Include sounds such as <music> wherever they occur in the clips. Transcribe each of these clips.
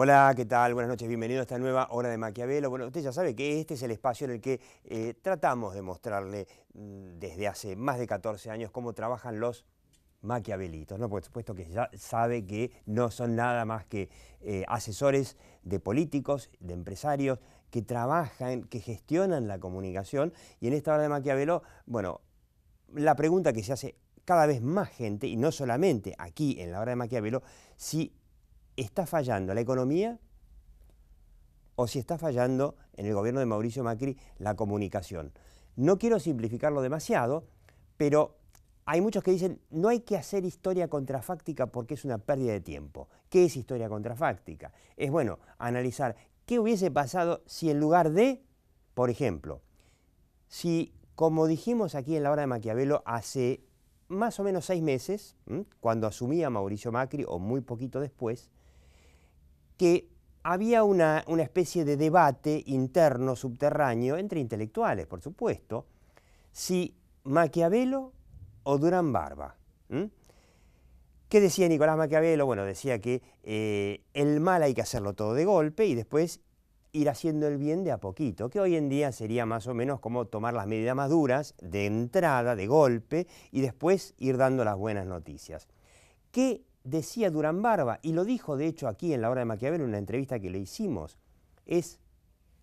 Hola, ¿qué tal? Buenas noches, bienvenido a esta nueva hora de Maquiavelo. Bueno, usted ya sabe que este es el espacio en el que eh, tratamos de mostrarle mm, desde hace más de 14 años cómo trabajan los maquiavelitos, ¿no? Por supuesto que ya sabe que no son nada más que eh, asesores de políticos, de empresarios, que trabajan, que gestionan la comunicación. Y en esta hora de Maquiavelo, bueno, la pregunta que se hace cada vez más gente, y no solamente aquí en la hora de Maquiavelo, si está fallando la economía o si está fallando en el gobierno de Mauricio Macri la comunicación. No quiero simplificarlo demasiado, pero hay muchos que dicen no hay que hacer historia contrafáctica porque es una pérdida de tiempo. ¿Qué es historia contrafáctica? Es bueno analizar qué hubiese pasado si en lugar de, por ejemplo, si como dijimos aquí en la hora de Maquiavelo hace más o menos seis meses, cuando asumía Mauricio Macri o muy poquito después, que había una, especie de debate interno, subterráneo, entre intelectuales, por supuesto, si Maquiavelo o Durán Barba. ¿Qué decía Nicolás Maquiavelo? Bueno, decía que eh, el mal hay que hacerlo todo de golpe y después ir haciendo el bien de a poquito, que hoy en día sería más o menos como tomar las medidas más duras de entrada, de golpe, y después ir dando las buenas noticias. ¿Qué decía Durán Barba, y lo dijo de hecho aquí en la hora de Maquiavelo, en una entrevista que le hicimos, es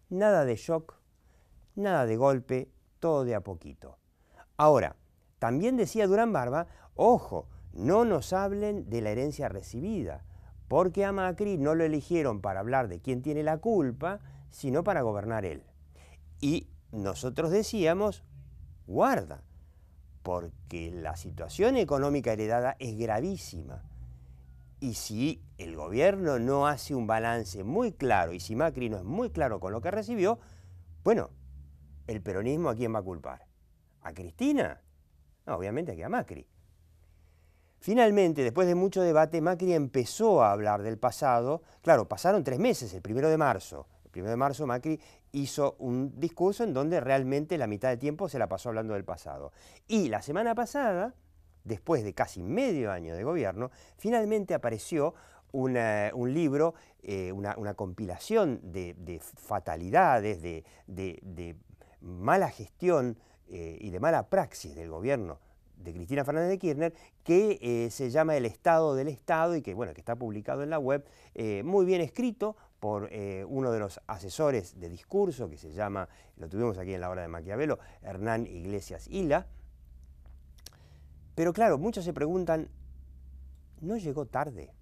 nada de shock, nada de golpe, todo de a poquito. Ahora, también decía Durán Barba, ojo, no nos hablen de la herencia recibida, porque a Macri no lo eligieron para hablar de quién tiene la culpa, sino para gobernar él. Y nosotros decíamos, guarda, porque la situación económica heredada es gravísima y si el gobierno no hace un balance muy claro y si Macri no es muy claro con lo que recibió, bueno, el peronismo a quién va a culpar? ¿A Cristina? No, obviamente aquí a Macri. Finalmente, después de mucho debate, Macri empezó a hablar del pasado. Claro, pasaron tres meses, el primero de marzo. El primero de marzo Macri hizo un discurso en donde realmente la mitad del tiempo se la pasó hablando del pasado. Y la semana pasada, después de casi medio año de gobierno, finalmente apareció un libro, eh, una, compilación de, fatalidades, de, mala gestión eh, y de mala praxis del gobierno de Cristina Fernández de Kirchner, que eh, se llama El Estado del Estado y que, bueno, que está publicado en la web, muy bien escrito por uno de los asesores de discurso que se llama, lo tuvimos aquí en la hora de Maquiavelo, Hernán Iglesias Hila, pero claro, muchos se preguntan, ¿no llegó tarde?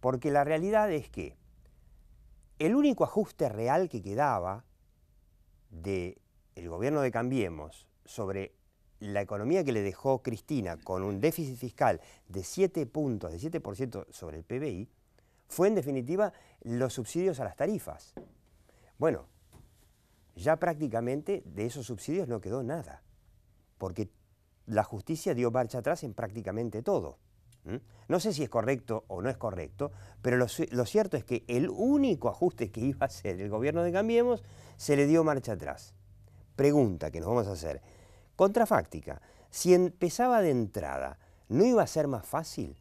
Porque la realidad es que el único ajuste real que quedaba del gobierno de Cambiemos sobre la economía que le dejó Cristina con un déficit fiscal de 7 puntos, de 7% sobre el PBI, fue en definitiva los subsidios a las tarifas. Bueno, ya prácticamente de esos subsidios no quedó nada, porque la justicia dio marcha atrás en prácticamente todo. No sé si es correcto o no es correcto, pero lo, cierto es que el único ajuste que iba a hacer el gobierno de Cambiemos se le dio marcha atrás. Pregunta que nos vamos a hacer. Contrafáctica, si empezaba de entrada, ¿no iba a ser más fácil?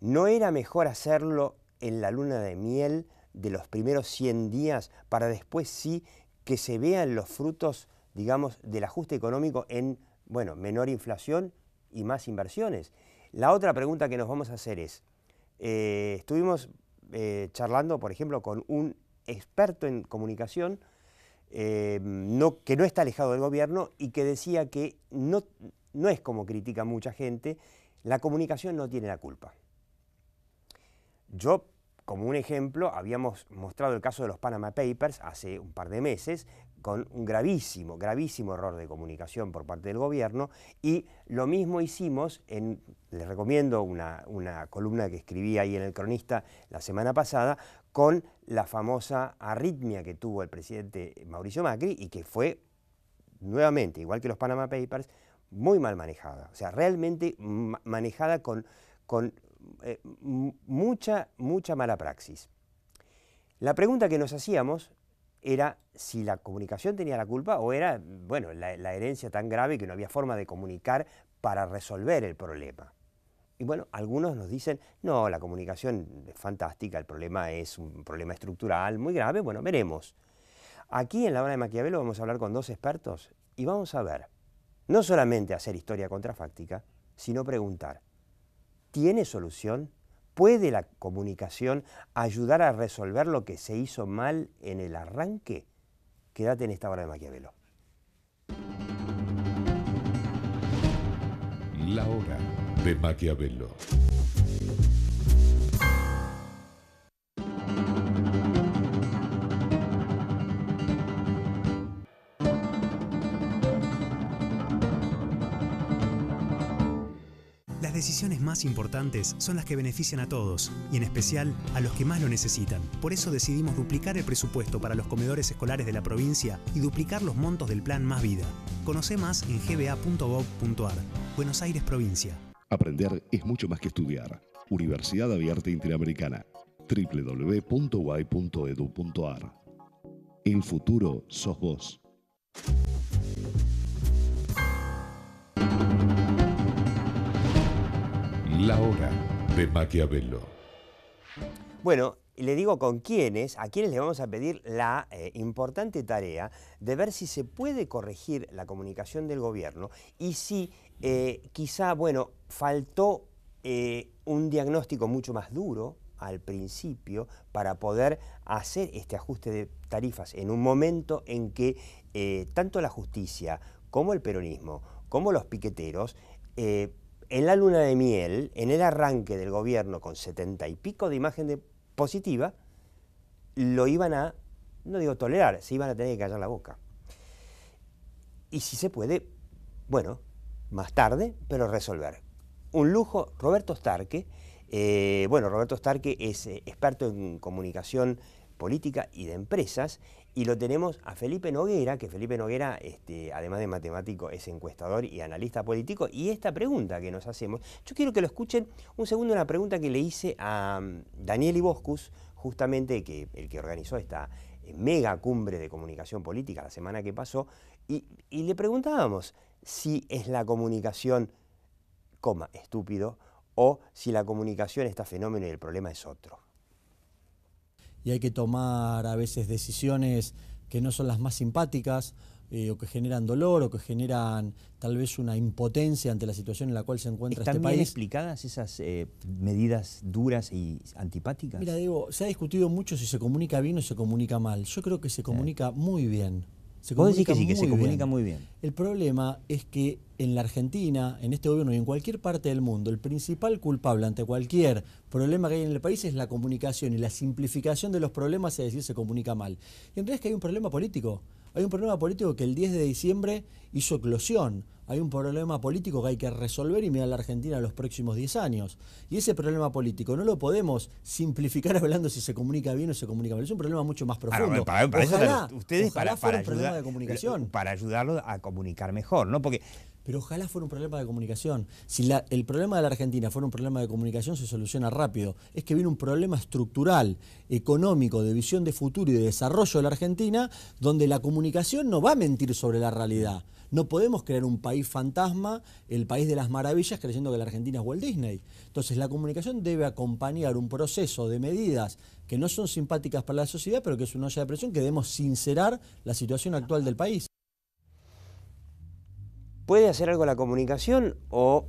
¿No era mejor hacerlo en la luna de miel de los primeros 100 días para después sí que se vean los frutos, digamos, del ajuste económico en bueno, menor inflación y más inversiones. La otra pregunta que nos vamos a hacer es, eh, estuvimos eh, charlando, por ejemplo, con un experto en comunicación eh, que no está alejado del gobierno y que decía que no, no es como critica mucha gente, la comunicación no tiene la culpa. Yo como un ejemplo, habíamos mostrado el caso de los Panama Papers hace un par de meses, con un gravísimo, gravísimo error de comunicación por parte del gobierno y lo mismo hicimos, en, les recomiendo una, columna que escribí ahí en el cronista la semana pasada, con la famosa arritmia que tuvo el presidente Mauricio Macri y que fue, nuevamente, igual que los Panama Papers, muy mal manejada, o sea, realmente manejada con, con eh, mucha, mucha mala praxis. La pregunta que nos hacíamos era si la comunicación tenía la culpa o era, bueno, la, herencia tan grave que no había forma de comunicar para resolver el problema. Y bueno, algunos nos dicen, no, la comunicación es fantástica, el problema es un problema estructural muy grave, bueno, veremos. Aquí en la hora de Maquiavelo vamos a hablar con dos expertos y vamos a ver, no solamente hacer historia contrafáctica, sino preguntar, ¿Tiene solución? ¿Puede la comunicación ayudar a resolver lo que se hizo mal en el arranque? Quédate en esta hora de Maquiavelo. La hora de Maquiavelo. Las decisiones más importantes son las que benefician a todos, y en especial a los que más lo necesitan. Por eso decidimos duplicar el presupuesto para los comedores escolares de la provincia y duplicar los montos del Plan Más Vida. Conoce más en gba.gov.ar. Buenos Aires Provincia. Aprender es mucho más que estudiar. Universidad Abierta Interamericana. www.uay.edu.ar. El futuro sos vos. La hora de Maquiavelo. Bueno, le digo con quiénes, a quienes le vamos a pedir la eh, importante tarea de ver si se puede corregir la comunicación del gobierno y si eh, quizá, bueno, faltó eh, un diagnóstico mucho más duro al principio para poder hacer este ajuste de tarifas en un momento en que tanto la justicia como el peronismo, como los piqueteros, en la luna de miel, en el arranque del gobierno con setenta y pico de imagen positiva, lo iban a, no digo tolerar, se iban a tener que callar la boca. Y si se puede, bueno, más tarde, pero resolver. Un lujo, Roberto Starke, eh, bueno, Roberto Starke es eh, experto en comunicación política y de empresas, y lo tenemos a Felipe Noguera, que Felipe Noguera, este, además de matemático, es encuestador y analista político, y esta pregunta que nos hacemos, yo quiero que lo escuchen un segundo, una pregunta que le hice a mm, Daniel Iboscus, justamente que, el que organizó esta eh, mega cumbre de comunicación política la semana que pasó, y, y le preguntábamos si es la comunicación, coma, estúpido, o si la comunicación está fenómeno y el problema es otro y hay que tomar a veces decisiones que no son las más simpáticas eh, o que generan dolor o que generan tal vez una impotencia ante la situación en la cual se encuentra este país. ¿Están bien explicadas esas eh, medidas duras y antipáticas? Mira, digo, se ha discutido mucho si se comunica bien o se comunica mal. Yo creo que se comunica muy bien. Se que se comunica muy bien. El problema es que en la Argentina, en este gobierno y en cualquier parte del mundo, el principal culpable ante cualquier problema que hay en el país es la comunicación y la simplificación de los problemas, es decir, se comunica mal. Y en realidad es que hay un problema político. Hay un problema político que el 10 de diciembre hizo eclosión. Hay un problema político que hay que resolver y mirar la Argentina en los próximos 10 años. Y ese problema político no lo podemos simplificar <laughs> hablando si se comunica bien o se comunica mal. Es un problema mucho más profundo. ustedes para, de comunicación. Para ayudarlo a comunicar mejor, ¿no? Porque pero ojalá fuera un problema de comunicación. Si el problema de la Argentina fuera un problema de comunicación, se soluciona rápido. Es que viene un problema estructural, económico, de visión de futuro y de desarrollo de la Argentina, donde la comunicación no va a mentir sobre la realidad. No podemos crear un país fantasma, el país de las maravillas, creyendo que la Argentina es Walt Disney. Entonces la comunicación debe acompañar un proceso de medidas que no son simpáticas para la sociedad, pero que es una olla de presión que debemos sincerar la situación actual del país. ¿Puede hacer algo la comunicación o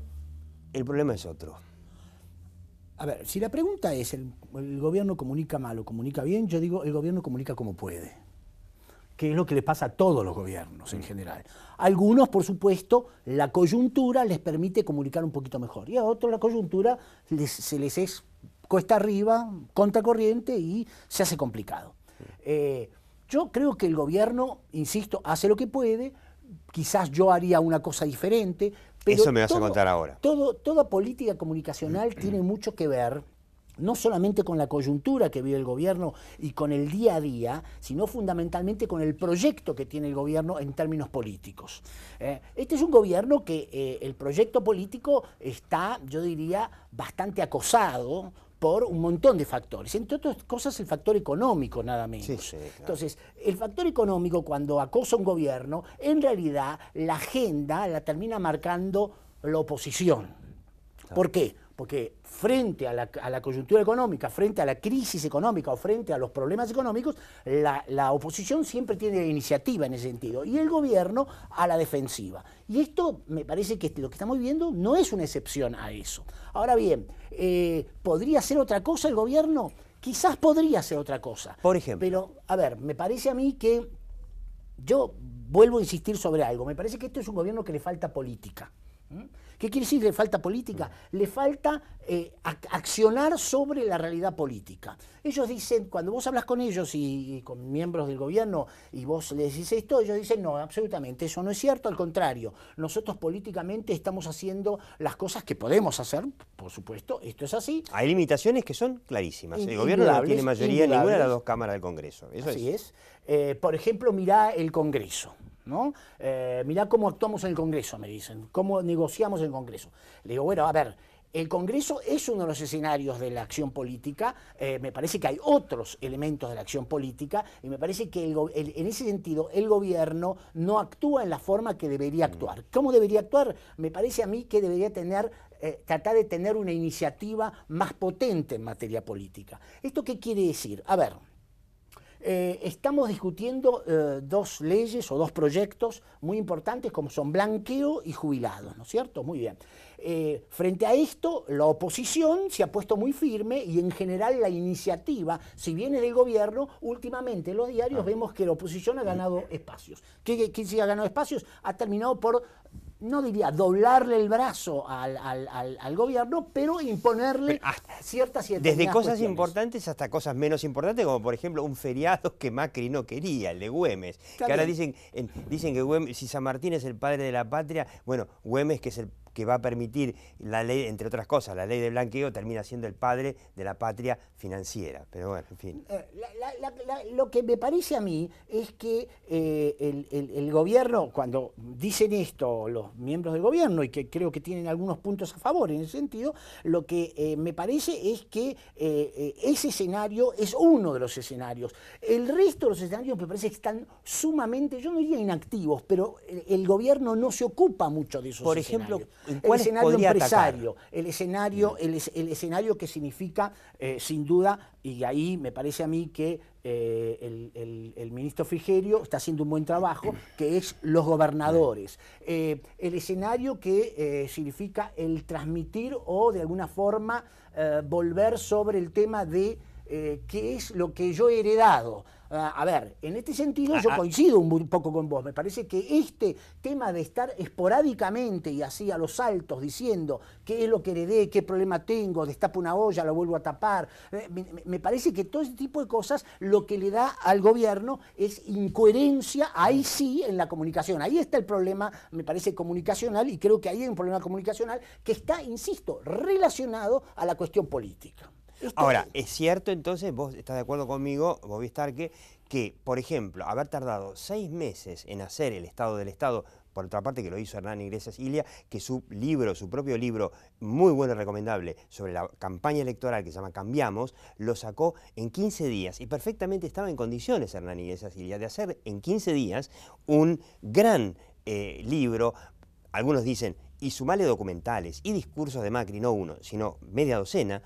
el problema es otro? A ver, si la pregunta es, ¿el, gobierno comunica mal o comunica bien? Yo digo, el gobierno comunica como puede, que es lo que le pasa a todos los gobiernos en mm. general. Algunos, por supuesto, la coyuntura les permite comunicar un poquito mejor, y a otros la coyuntura se les es cuesta arriba, contracorriente y se hace complicado. Mm. Eh, yo creo que el gobierno, insisto, hace lo que puede, quizás yo haría una cosa diferente. Pero Eso me vas a contar ahora. Todo, toda política comunicacional <clears throat> tiene mucho que ver no solamente con la coyuntura que vive el gobierno y con el día a día, sino fundamentalmente con el proyecto que tiene el gobierno en términos políticos. ¿eh? este es un gobierno que eh, el proyecto político está, yo diría, bastante acosado por un montón de factores, entre otras cosas el factor económico nada menos. Entonces, el factor económico cuando acosa un gobierno, en realidad la agenda la termina marcando la oposición. ¿Por qué? Porque frente a la, coyuntura económica, frente a la crisis económica o frente a los problemas económicos, la, oposición siempre tiene la iniciativa en ese sentido y el gobierno a la defensiva. Y esto me parece que lo que estamos viviendo no es una excepción a eso. Ahora bien, eh, ¿podría ser otra cosa el gobierno? Quizás podría ser otra cosa. Por ejemplo. Pero, a ver, me parece a mí que yo vuelvo a insistir sobre algo. Me parece que esto es un gobierno que le falta política. ¿Qué quiere decir? Le falta política, le falta eh, accionar sobre la realidad política. Ellos dicen, cuando vos hablas con ellos y, con miembros del gobierno y vos les decís esto, ellos dicen, no, absolutamente, eso no es cierto, al contrario, nosotros políticamente estamos haciendo las cosas que podemos hacer, por supuesto, esto es así. Hay limitaciones que son clarísimas. El gobierno no tiene mayoría en ninguna de las dos cámaras del Congreso. Eso así es. Eh, por ejemplo, mirá el Congreso. ¿no? Eh, mirá cómo actuamos en el Congreso, me dicen, cómo negociamos en el Congreso. Le digo, bueno, a ver, el Congreso es uno de los escenarios de la acción política, eh, me parece que hay otros elementos de la acción política y me parece que en ese sentido el gobierno no actúa en la forma que debería mm. actuar. ¿Cómo debería actuar? Me parece a mí que debería tener eh, tratar de tener una iniciativa más potente en materia política. ¿Esto qué quiere decir? A ver, eh, estamos discutiendo eh, dos leyes o dos proyectos muy importantes como son blanqueo y jubilados, ¿no es cierto? Muy bien. Eh, frente a esto, la oposición se ha puesto muy firme y en general la iniciativa, si viene del gobierno, últimamente en los diarios ah. vemos que la oposición ha ganado espacios. ¿quién se ha ganado espacios? Ha terminado por no diría doblarle el brazo al, gobierno, pero imponerle ciertas Desde cosas importantes hasta cosas menos importantes, como por ejemplo un feriado que Macri no quería, el de Güemes. Que ahora dicen, dicen que si San Martín es el padre de la patria, bueno, Güemes que es el que va a permitir la ley, entre otras cosas, la ley de blanqueo termina siendo el padre de la patria financiera. Pero bueno, en fin. Eh, lo que me parece a mí es que eh, el, gobierno, cuando dicen esto los miembros del gobierno, y que creo que tienen algunos puntos a favor en ese sentido, lo que eh, me parece es que ese escenario es uno de los escenarios. El resto de los escenarios me parece que están sumamente, yo no diría inactivos, pero el, gobierno no se ocupa mucho de esos Por ejemplo, el escenario empresario, el escenario, que significa, eh, sin duda, y ahí me parece a mí que eh, el, ministro Frigerio está haciendo un buen trabajo, que es los gobernadores. Eh, el escenario que significa el transmitir o de alguna forma volver sobre el tema de qué es lo que yo he heredado. Ah, a ver, en este sentido ah, yo ah. coincido un poco con vos. Me parece que este tema de estar esporádicamente y así a los altos diciendo qué es lo que heredé, qué problema tengo, destapo una olla, lo vuelvo a tapar, eh, me parece que todo ese tipo de cosas lo que le da al gobierno es incoherencia ahí mm. sí en la comunicación. Ahí está el problema, me parece, comunicacional y creo que ahí hay un problema comunicacional que está, insisto, relacionado a la cuestión política. Ahora, es cierto entonces, vos estás de acuerdo conmigo, Bobby Starke, que, por ejemplo, haber tardado seis meses en hacer el Estado del Estado, por otra parte que lo hizo Hernán Iglesias Ilia, que su libro, su propio libro, muy bueno y recomendable, sobre la campaña electoral que se llama Cambiamos, lo sacó en 15 días y perfectamente estaba en condiciones Hernán Iglesias Ilia de hacer en 15 días un gran eh, libro, algunos dicen, y sumale documentales y discursos de Macri, no uno, sino media docena,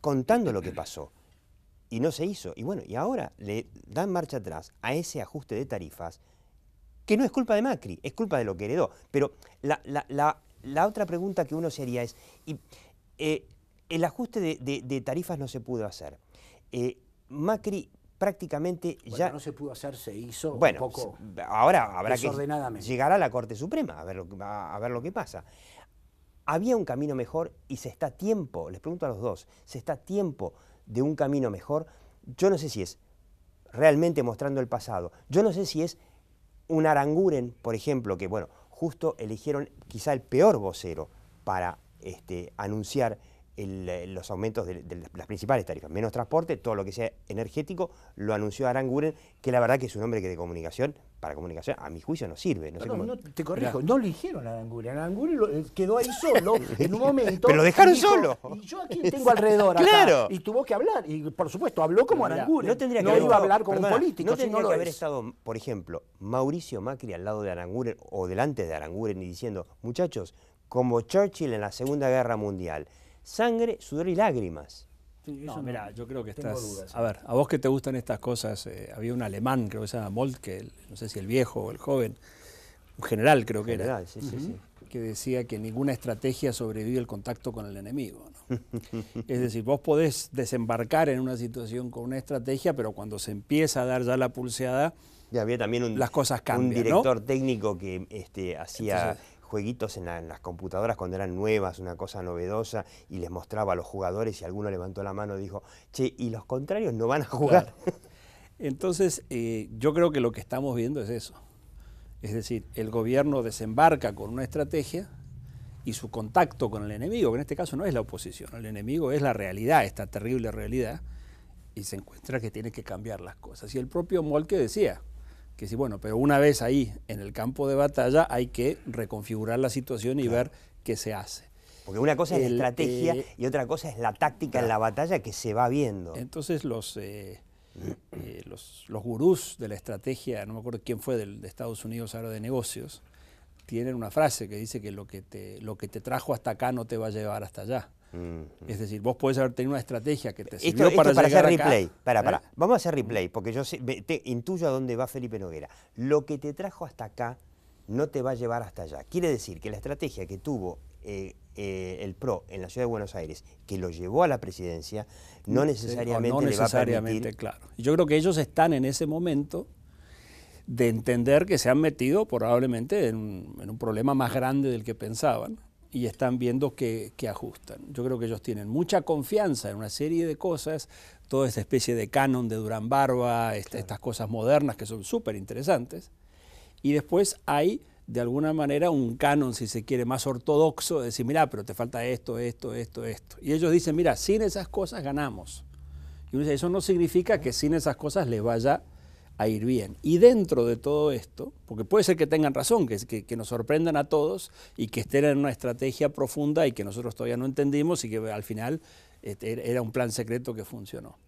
contando lo que pasó. Y no se hizo. Y bueno, y ahora le dan marcha atrás a ese ajuste de tarifas, que no es culpa de Macri, es culpa de lo que heredó. Pero la, otra pregunta que uno se haría es, y, eh, el ajuste de, tarifas no se pudo hacer. Eh, Macri prácticamente ya... no se pudo hacer, se hizo bueno, poco ahora habrá que llegar a la Corte Suprema a ver a ver lo que pasa había un camino mejor y se está a tiempo, les pregunto a los dos, se está a tiempo de un camino mejor. Yo no sé si es realmente mostrando el pasado, yo no sé si es un Aranguren, por ejemplo, que bueno, justo eligieron quizá el peor vocero para este, anunciar eh, los aumentos de, las principales tarifas, menos transporte, todo lo que sea energético, lo anunció Aranguren, que la verdad que es un hombre que de comunicación, para comunicación, a mi juicio no sirve. No, te corrijo, no lo dijeron a Aranguren, Aranguren eh, quedó ahí solo <laughs> en un momento. Pero lo dejaron solo. Y yo aquí tengo alrededor <laughs> claro. y tuvo que hablar, y por supuesto habló como Aranguren. No tendría que haber, iba a hablar como un político. No tendría que haber estado, por ejemplo, Mauricio Macri al lado de Aranguren o delante de Aranguren y diciendo, muchachos, como Churchill en la Segunda Guerra Mundial, sangre, sudor y lágrimas. yo creo que estás. a ver, a vos que te gustan estas cosas, eh, había un alemán, creo que se llama Moltke, no sé si el viejo o el joven, un general creo que era. sí, sí que decía que ninguna estrategia sobrevive el contacto con el enemigo. <laughs> es decir, vos podés desembarcar en una situación con una estrategia, pero cuando se empieza a dar ya la pulseada, ya había también las cosas cambian. Un director técnico que este, hacía jueguitos en, las computadoras cuando eran nuevas, una cosa novedosa, y les mostraba a los jugadores y alguno levantó la mano y dijo, che, y los contrarios no van a jugar. Entonces, eh, yo creo que lo que estamos viendo es eso. Es decir, el gobierno desembarca con una estrategia y su contacto con el enemigo, que en este caso no es la oposición, el enemigo es la realidad, esta terrible realidad, y se encuentra que tiene que cambiar las cosas. Y el propio Molke decía, que sí, bueno, pero una vez ahí en el campo de batalla hay que reconfigurar la situación y ver qué se hace. Porque una cosa es la estrategia eh, y otra cosa es la táctica en la batalla que se va viendo. Entonces los, eh, <clears throat> eh, los, los, gurús de la estrategia, no me acuerdo quién fue de Estados Unidos ahora de negocios, tienen una frase que dice que lo que, lo que te trajo hasta acá no te va a llevar hasta allá. Mm, mm. Es decir, vos podés haber tenido una estrategia que te para, hacer replay. para, para. ¿eh? Vamos a hacer replay, porque yo sé, intuyo a dónde va Felipe Noguera. Lo que te trajo hasta acá no te va a llevar hasta allá. Quiere decir que la estrategia que tuvo eh, eh, el PRO en la ciudad de Buenos Aires, que lo llevó a la presidencia, no necesariamente, necesariamente va a claro. Yo creo que ellos están en ese momento de entender que se han metido probablemente en un problema más grande del que pensaban y están viendo que, ajustan. Yo creo que ellos tienen mucha confianza en una serie de cosas, toda esta especie de canon de Durán Barba, este, estas cosas modernas que son súper interesantes, y después hay de alguna manera un canon, si se quiere, más ortodoxo, de decir, mira, pero te falta esto, esto, esto, esto. Y ellos dicen, mira, sin esas cosas ganamos. Y uno dice, eso no significa que sin esas cosas le vaya a ir bien. Y dentro de todo esto, porque puede ser que tengan razón, que, que, nos sorprendan a todos y que estén en una estrategia profunda y que nosotros todavía no entendimos y que al final este, era un plan secreto que funcionó.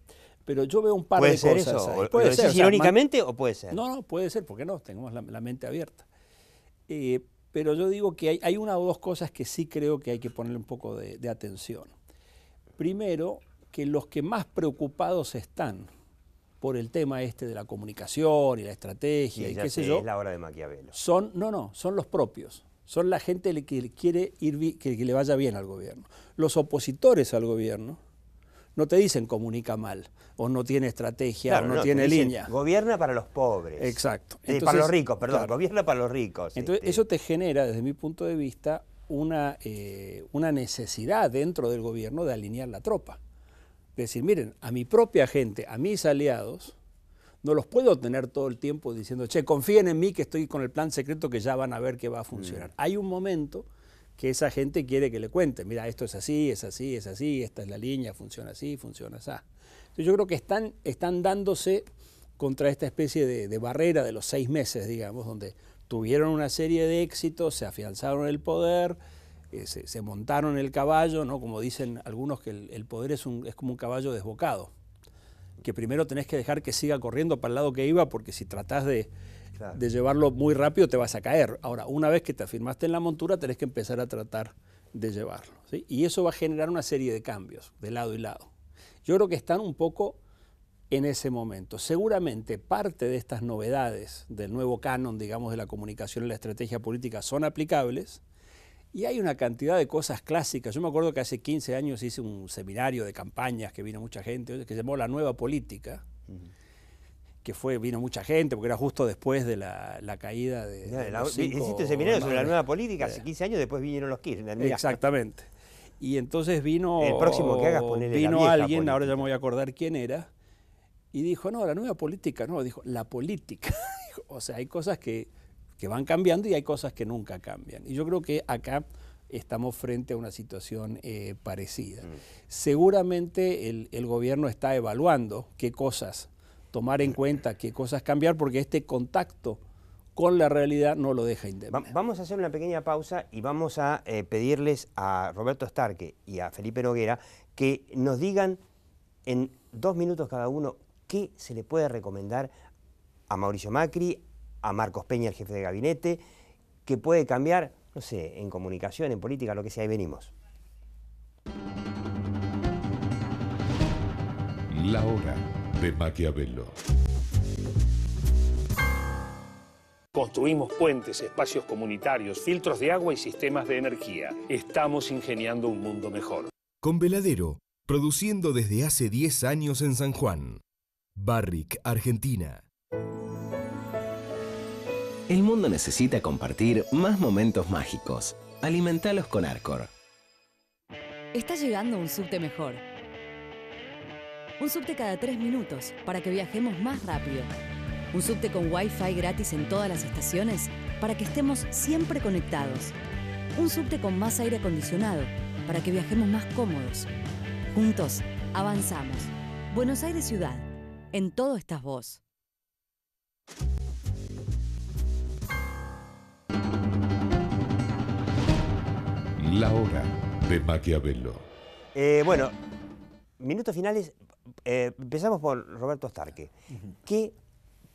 Pero yo veo un par de cosas. Eso? ¿Puede ser irónicamente o puede ser? No, no, puede ser, porque no, tenemos la, mente abierta. Eh, pero yo digo que hay, una o dos cosas que sí creo que hay que ponerle un poco de atención. Primero, que los que más preocupados están por el tema este de la comunicación y la estrategia y, qué sé, yo. Es la hora de Maquiavelo. Son, no, no, son los propios. Son la gente que quiere ir que, le vaya bien al gobierno. Los opositores al gobierno no te dicen comunica mal, o no tiene estrategia, o no, tiene línea. Gobierna para los pobres. Exacto. Eh, para los ricos, perdón, gobierna para los ricos. Entonces, este. eso te genera, desde mi punto de vista, una, eh, una necesidad dentro del gobierno de alinear la tropa decir, miren, a mi propia gente, a mis aliados, no los puedo tener todo el tiempo diciendo, che, confíen en mí que estoy con el plan secreto que ya van a ver que va a funcionar. Mm. Hay un momento que esa gente quiere que le cuente, mira, esto es así, es así, es así, esta es la línea, funciona así, funciona así. yo creo que están, están dándose contra esta especie de barrera de los seis meses, digamos, donde tuvieron una serie de éxitos, se afianzaron el poder, eh, se, montaron el caballo, ¿no? como dicen algunos que el, poder es, como un caballo desbocado, que primero tenés que dejar que siga corriendo para el lado que iba, porque si tratás de, llevarlo muy rápido te vas a caer. Ahora, una vez que te afirmaste en la montura, tenés que empezar a tratar de llevarlo. Y eso va a generar una serie de cambios de lado y lado. Yo creo que están un poco en ese momento. Seguramente parte de estas novedades del nuevo canon, digamos, de la comunicación y la estrategia política son aplicables, y hay una cantidad de cosas clásicas. Yo me acuerdo que hace 15 años hice un seminario de campañas que vino mucha gente, que se llamó La Nueva Política, que fue, vino mucha gente, porque era justo después de la, caída de... hiciste un seminario sobre la nueva política, hace 15 eh. años después vinieron los Kirchner. Exactamente. Y entonces vino... El próximo que hagas Vino alguien, ahora ya me voy a acordar quién era, y dijo, no, la nueva política, no, dijo, la política. <laughs> o sea, hay cosas que que van cambiando y hay cosas que nunca cambian. Y yo creo que acá estamos frente a una situación eh, parecida. Mm. Seguramente el, gobierno está evaluando qué cosas tomar en mm. cuenta, qué cosas cambiar, porque este contacto con la realidad no lo deja indemne. vamos a hacer una pequeña pausa y vamos a eh, pedirles a Roberto Starque y a Felipe Noguera que nos digan en dos minutos cada uno qué se le puede recomendar a Mauricio Macri, a Marcos Peña, el jefe de gabinete, que puede cambiar, no sé, en comunicación, en política, lo que sea, ahí venimos. La hora de Maquiavelo. Construimos puentes, espacios comunitarios, filtros de agua y sistemas de energía. Estamos ingeniando un mundo mejor. Con Veladero, produciendo desde hace 10 años en San Juan. Barrick, Argentina. El mundo necesita compartir más momentos mágicos. Alimentalos con Arcor. Está llegando un subte mejor. Un subte cada tres minutos para que viajemos más rápido. Un subte con Wi-Fi gratis en todas las estaciones para que estemos siempre conectados. Un subte con más aire acondicionado para que viajemos más cómodos. Juntos, avanzamos. Buenos Aires Ciudad. En todo estás vos. La hora de Maquiavelo. Eh, bueno, minutos finales. Eh, empezamos por Roberto Starque. ¿Qué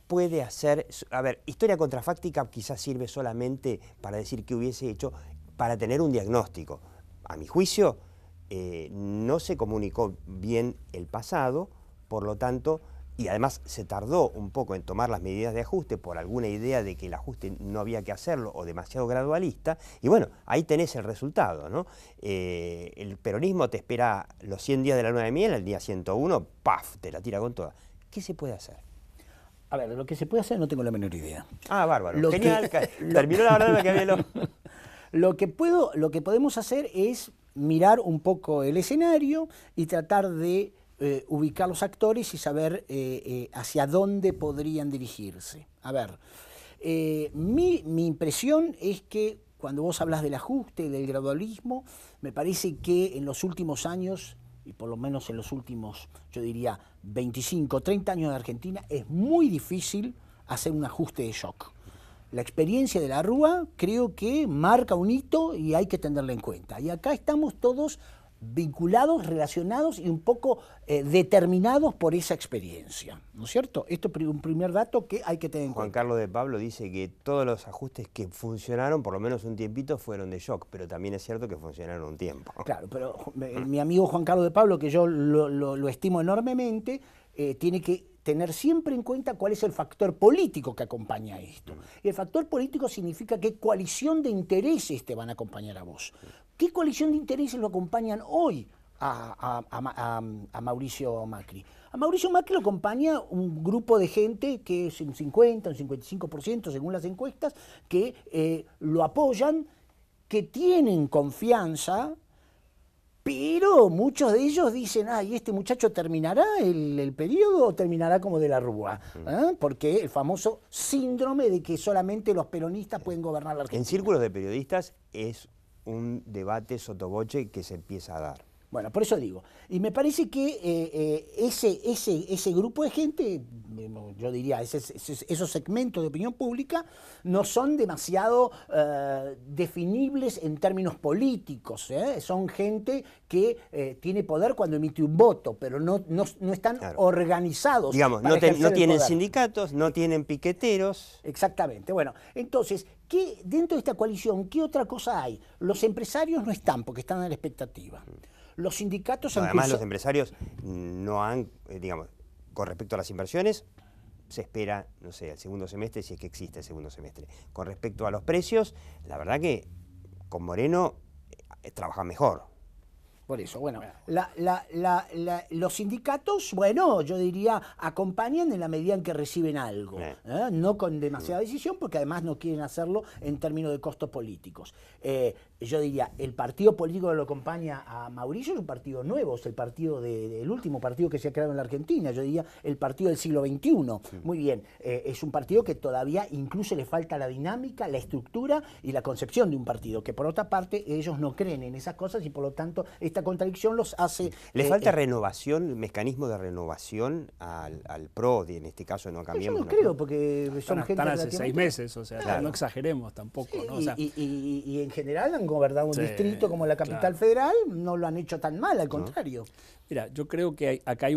puede hacer? A ver, historia contrafáctica quizás sirve solamente para decir qué hubiese hecho, para tener un diagnóstico. A mi juicio, eh, no se comunicó bien el pasado, por lo tanto, y además se tardó un poco en tomar las medidas de ajuste por alguna idea de que el ajuste no había que hacerlo o demasiado gradualista, y bueno, ahí tenés el resultado, ¿no? Eh, el peronismo te espera los 100 días de la luna de miel, el día 101, ¡paf!, te la tira con toda. ¿Qué se puede hacer? A ver, lo que se puede hacer no tengo la menor idea. Ah, bárbaro. Genial, <laughs> terminó la verdad que <laughs> lo, que puedo, lo que podemos hacer es mirar un poco el escenario y tratar de eh, ubicar los actores y saber eh, eh, hacia dónde podrían dirigirse. A ver, mi, impresión es que cuando vos hablas del ajuste, del gradualismo, me parece que en los últimos años y por lo menos en los últimos, yo diría, 25, 30 años de Argentina, es muy difícil hacer un ajuste de shock. La experiencia de la Rúa creo que marca un hito y hay que tenerla en cuenta. Y acá estamos todos vinculados, relacionados y un poco eh, determinados por esa experiencia. ¿No es cierto? Esto es un primer dato que hay que tener en cuenta. Juan Carlos de Pablo dice que todos los ajustes que funcionaron, por lo menos un tiempito, fueron de shock, pero también es cierto que funcionaron un tiempo. Claro, pero eh, mi amigo Juan Carlos de Pablo, que yo lo, estimo enormemente, eh, tiene que tener siempre en cuenta cuál es el factor político que acompaña esto. Mm. Y el factor político significa qué coalición de intereses te van a acompañar a vos. ¿Qué coalición de intereses lo acompañan hoy a, Mauricio Macri? A Mauricio Macri lo acompaña un grupo de gente que es un 50, un 55% según las encuestas, que eh, lo apoyan, que tienen confianza, pero muchos de ellos dicen, ay, este muchacho terminará el, periodo o terminará como de la Rúa, mm. ¿eh? porque el famoso síndrome de que solamente los peronistas pueden gobernar la Argentina. En círculos de periodistas es un debate sotoboche que se empieza a dar. Bueno, por eso digo. Y me parece que eh, eh, ese, ese, ese grupo de gente, yo diría, esos segmentos de opinión pública, no son demasiado eh, definibles en términos políticos. Son gente que tiene poder cuando emite un voto, pero no, no, están organizados. Digamos, no, tienen sindicatos, no tienen piqueteros. Exactamente. Bueno, entonces, ¿qué, dentro de esta coalición, ¿qué otra cosa hay? Los empresarios no están porque están en la expectativa. Los sindicatos Además, los empresarios no han, eh, digamos, con respecto a las inversiones, se espera, no sé, el segundo semestre, si es que existe el segundo semestre. Con respecto a los precios, la verdad que con Moreno eh, trabaja mejor. Por eso, bueno, los sindicatos, bueno, yo diría, acompañan en la medida en que reciben algo, ¿eh? no con demasiada decisión, porque además no quieren hacerlo en términos de costos políticos. Eh, yo diría, el partido político que lo acompaña a Mauricio es un partido nuevo, es el partido del último partido que se ha creado en la Argentina, yo diría el partido del siglo XXI. Muy bien, eh, es un partido que todavía incluso le falta la dinámica, la estructura y la concepción de un partido, que por otra parte ellos no creen en esas cosas y por lo tanto esta contradicción los hace... ¿Le eh, falta eh, renovación, mecanismo de renovación al, prodi en este caso no cambiamos? Yo no creo, porque son están, Están hace seis meses, o sea, no exageremos tampoco. y, en general han gobernado un distrito como la capital federal, no lo han hecho tan mal, al contrario. Mira, yo creo que acá hay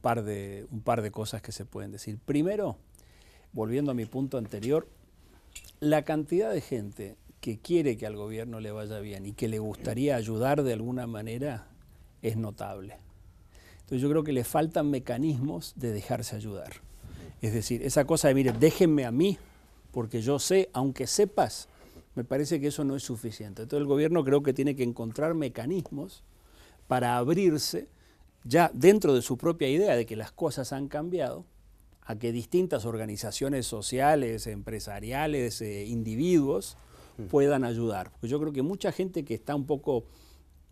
par de, un par de cosas que se pueden decir. Primero, volviendo a mi punto anterior, la cantidad de gente que quiere que al gobierno le vaya bien y que le gustaría ayudar de alguna manera es notable. Entonces yo creo que le faltan mecanismos de dejarse ayudar. Es decir, esa cosa de, mire, déjenme a mí, porque yo sé, aunque sepas, me parece que eso no es suficiente. Entonces el gobierno creo que tiene que encontrar mecanismos para abrirse ya dentro de su propia idea de que las cosas han cambiado, a que distintas organizaciones sociales, empresariales, eh, individuos, Mm. puedan ayudar. Porque yo creo que mucha gente que está un poco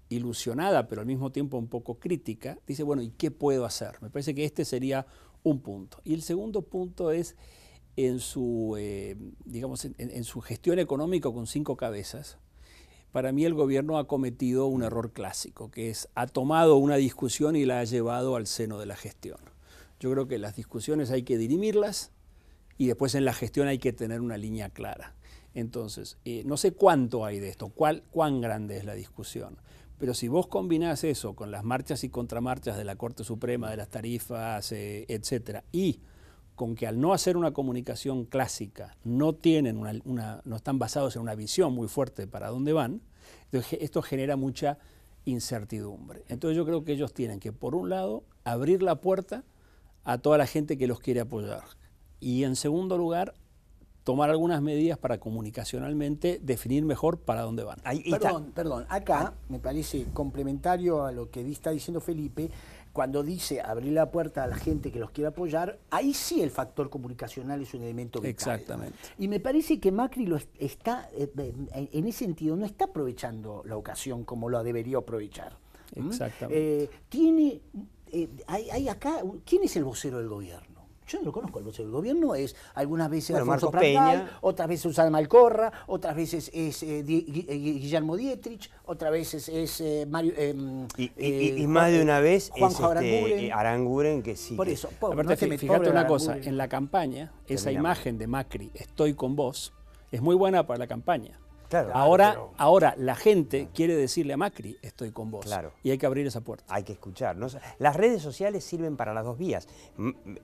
ilusionada, pero al mismo tiempo un poco crítica, dice, bueno, ¿y qué puedo hacer? Me parece que este sería un punto. Y el segundo punto es en su, eh, digamos, en, su gestión económica con cinco cabezas. Para mí el gobierno ha cometido un mm. error clásico, que es ha tomado una discusión y la ha llevado al seno de la gestión. Yo creo que las discusiones hay que dirimirlas y después en la gestión hay que tener una línea clara. Entonces, eh, no sé cuánto hay de esto, cuál, cuán grande es la discusión. Pero si vos combinás eso con las marchas y contramarchas de la Corte Suprema, de las tarifas, eh, etcétera, y con que al no hacer una comunicación clásica no tienen una, no están basados en una visión muy fuerte para dónde van, esto genera mucha incertidumbre. Entonces yo creo que ellos tienen que, por un lado, abrir la puerta a toda la gente que los quiere apoyar. Y en segundo lugar, tomar algunas medidas para comunicacionalmente definir mejor para dónde van. perdón, perdón. Acá me parece complementario a lo que está diciendo Felipe, cuando dice abrir la puerta a la gente que los quiere apoyar, ahí sí el factor comunicacional es un elemento vital. Exactamente. Y me parece que Macri lo está, eh, eh, en ese sentido, no está aprovechando la ocasión como lo debería aprovechar. ¿Mm? Exactamente. Eh, tiene, hay acá, ¿quién es el vocero del gobierno? Yo no lo conozco el gobierno, es algunas veces bueno, Alfonso Peña. otras veces Susana Malcorra, otras veces es eh, eh, Guillermo Dietrich, otras veces es eh, Mario... Em, y, más de una vez es este, Aranguren. que sí. Por eso, fíjate una cosa, en la campaña, esa imagen de Macri, estoy con vos, es muy buena para la campaña ahora, ahora la gente quiere decirle a Macri, estoy con vos. Y hay que abrir esa puerta. Hay que escuchar. Las redes sociales sirven para las dos vías.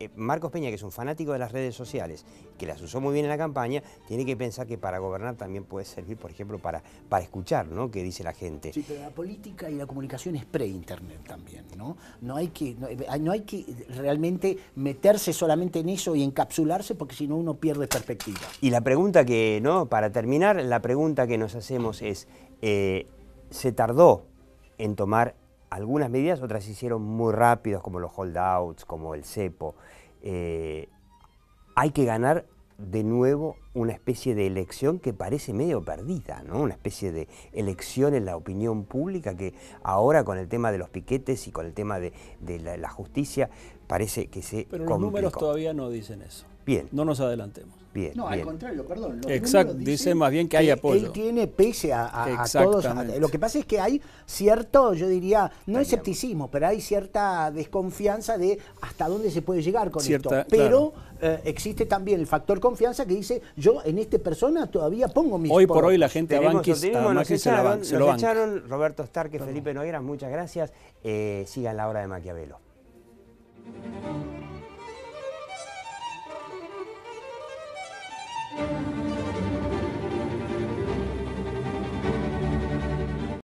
Eh, Marcos Peña, que es un fanático de las redes sociales, que las usó muy bien en la campaña, tiene que pensar que para gobernar también puede servir, por ejemplo, para, para escuchar, ¿no? ¿Qué dice la gente? la política y la comunicación es pre-internet también, ¿no? No hay, que, eh, no, hay que realmente meterse solamente en eso y encapsularse porque si no uno pierde perspectiva. Y la pregunta que, ¿no? Para terminar, la pregunta que nos hacemos es, eh, ¿se tardó en tomar algunas medidas? Otras se hicieron muy rápidos, como los holdouts, como el cepo. Eh, hay que ganar de nuevo una especie de elección que parece medio perdida, ¿no? Una especie de elección en la opinión pública que ahora con el tema de los piquetes y con el tema de, la, justicia parece que se Pero los números todavía no dicen eso. Bien. No nos adelantemos. Bien. No, al contrario, perdón. Exacto, dice, más bien que, hay apoyo. Él tiene, pese a, todos. lo que pasa es que hay cierto, yo diría, no escepticismo, pero hay cierta desconfianza de hasta dónde se puede llegar con esto. Pero eh, existe también el factor confianza que dice, yo en esta persona todavía pongo mis. Hoy por hoy la gente a Banquis, se, se lo echaron Roberto Starque, Felipe Noguera, muchas gracias. Eh, sigan la hora de Maquiavelo. thank you